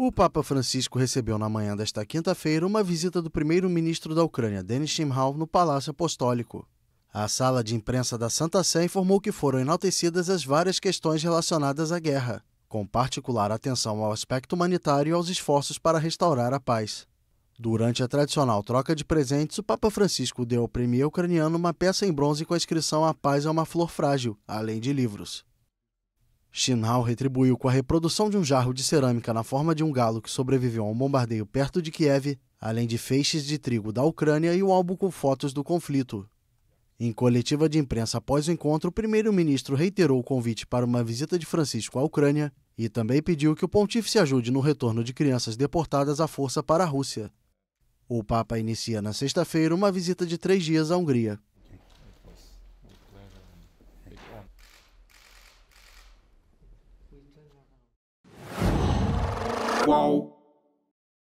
O Papa Francisco recebeu na manhã desta quinta-feira uma visita do primeiro-ministro da Ucrânia, Denis Shimhal, no Palácio Apostólico. A sala de imprensa da Santa Sé informou que foram enaltecidas as várias questões relacionadas à guerra, com particular atenção ao aspecto humanitário e aos esforços para restaurar a paz. Durante a tradicional troca de presentes, o Papa Francisco deu ao premier ucraniano uma peça em bronze com a inscrição A Paz é uma Flor Frágil, além de livros. Shinhao retribuiu com a reprodução de um jarro de cerâmica na forma de um galo que sobreviveu a um bombardeio perto de Kiev, além de feixes de trigo da Ucrânia e um álbum com fotos do conflito. Em coletiva de imprensa após o encontro, o primeiro-ministro reiterou o convite para uma visita de Francisco à Ucrânia e também pediu que o pontífice ajude no retorno de crianças deportadas à força para a Rússia. O Papa inicia na sexta-feira uma visita de três dias à Hungria. Qual?